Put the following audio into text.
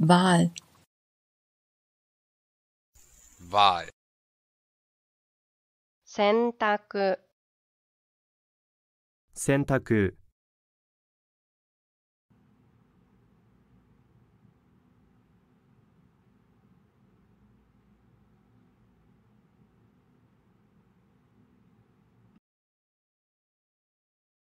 Wahl Wahl 選択選択